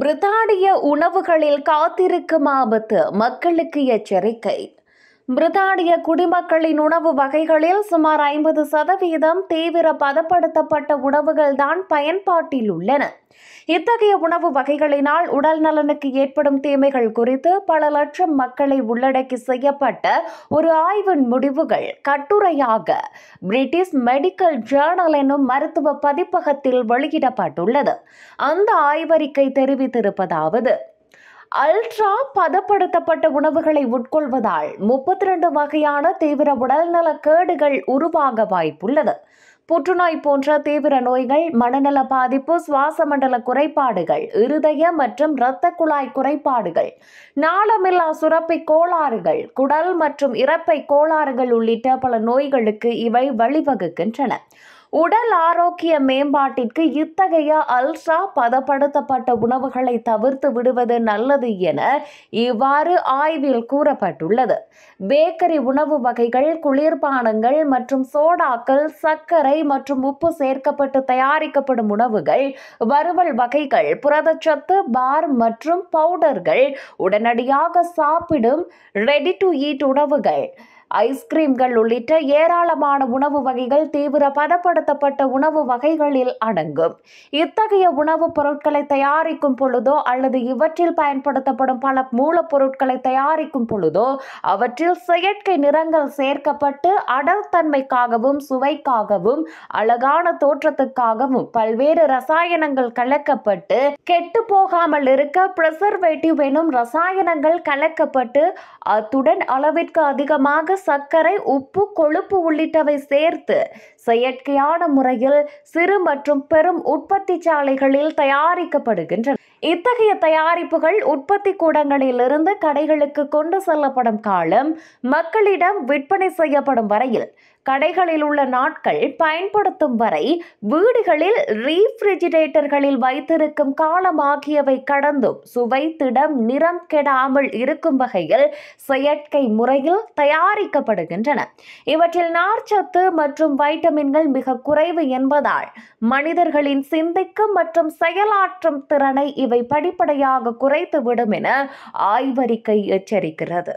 பிரித்தானிய உணவுகளில் காத்திருக்கும் ஆபத்து மக்களுக்கு எச்சரிக்கை பிரித்தானிய குடிமக்களின் உணவு வகைகளில் சுமார் ஐம்பது சதவீதம் தீவிர பதப்படுத்தப்பட்ட உணவுகள் தான் பயன்பாட்டில் உள்ளன இத்தகைய உணவு வகைகளினால் உடல் நலனுக்கு ஏற்படும் தீமைகள் குறித்து பல லட்சம் மக்களை உள்ளடக்கி செய்யப்பட்ட ஒரு ஆய்வின் முடிவுகள் கட்டுரையாக பிரிட்டிஷ் மெடிக்கல் ஜேர்னல் எனும் மருத்துவ பதிப்பகத்தில் வெளியிடப்பட்டுள்ளது அந்த ஆய்வறிக்கை தெரிவித்திருப்பதாவது அல்ட்ரா பதப்படுத்தப்பட்ட உணவுகளை உட்கொள்வதால் முப்பத்தி ரெண்டு வகையான தீவிர உடல்நல கேடுகள் உருவாக வாய்ப்புள்ளது புற்றுநோய் போன்ற தீவிர நோய்கள் மனநல பாதிப்பு சுவாச மண்டல குறைபாடுகள் இருதய மற்றும் இரத்த குழாய் குறைபாடுகள் நாளமில்லா சுரப்பை கோளாறுகள் குடல் மற்றும் இறப்பை கோளாறுகள் உள்ளிட்ட பல நோய்களுக்கு இவை வழிவகுக்கின்றன உடல் ஆரோக்கிய மேம்பாட்டிற்கு இத்தகைய அல்சா பதப்படுத்தப்பட்ட உணவுகளை தவிர்த்து விடுவது நல்லது என இவ்வாறு ஆய்வில் கூறப்பட்டுள்ளது பேக்கரி உணவு வகைகள் குளிர்பானங்கள் மற்றும் சோடாக்கள் சர்க்கரை மற்றும் உப்பு சேர்க்கப்பட்டு தயாரிக்கப்படும் உணவுகள் வறுவல் வகைகள் புரதச்சத்து பார் மற்றும் பவுடர்கள் உடனடியாக சாப்பிடும் ரெடி டு ஈட் உணவுகள் ஐஸ்கிரீம்கள் உள்ளிட்ட ஏராளமான உணவு வகைகள் தீவிர பதப்படுத்தப்பட்ட உணவு வகைகளில் அடங்கும் இத்தகைய உணவுப் பொருட்களை தயாரிக்கும் பொழுதோ அல்லது இவற்றில் பயன்படுத்தப்படும் பல மூலப்பொருட்களை தயாரிக்கும் பொழுதோ அவற்றில் செயற்கை நிறங்கள் சேர்க்கப்பட்டு அடர்த்தன்மைக்காகவும் சுவைக்காகவும் அழகான தோற்றத்துக்காகவும் பல்வேறு ரசாயனங்கள் கலக்கப்பட்டு கெட்டு போகாமல் இருக்க பிரசர்வேட்டிவ் எனும் ரசாயனங்கள் கலக்கப்பட்டு அத்துடன் அளவிற்கு அதிகமாக சர்க்கரை உப்பு கொழுப்பு உள்ளிட்டவை சேர்த்து செயற்கையான முறையில் சிறு மற்றும் பெரும் உற்பத்தி சாலைகளில் தயாரிக்கப்படுகின்றன இத்தகைய தயாரிப்புகள் உற்பத்தி கூடங்களிலிருந்து கடைகளுக்கு கொண்டு செல்லப்படும் காலம் மக்களிடம் விற்பனை செய்யப்படும் வரையில் கடைகளில் உள்ள நாட்கள் பயன்படுத்தும் வரை வீடுகளில் ரீஃப்ரிஜிரேட்டர்களில் வைத்திருக்கும் காலம் ஆகியவை கடந்தும் சுவை திடம் நிறம் கெடாமல் இருக்கும் வகையில் செயற்கை முறையில் தயாரிக்கப்படுகின்றன இவற்றில் நார்ச்சத்து மற்றும் வைட்டமின்கள் மிக குறைவு என்பதால் மனிதர்களின் சிந்திக்கும் மற்றும் செயலாற்றும் திறனை இவை இவை படிப்படையாக குறைத்துவிடும் என ஆய்வறிக்கை எச்சரிக்கிறது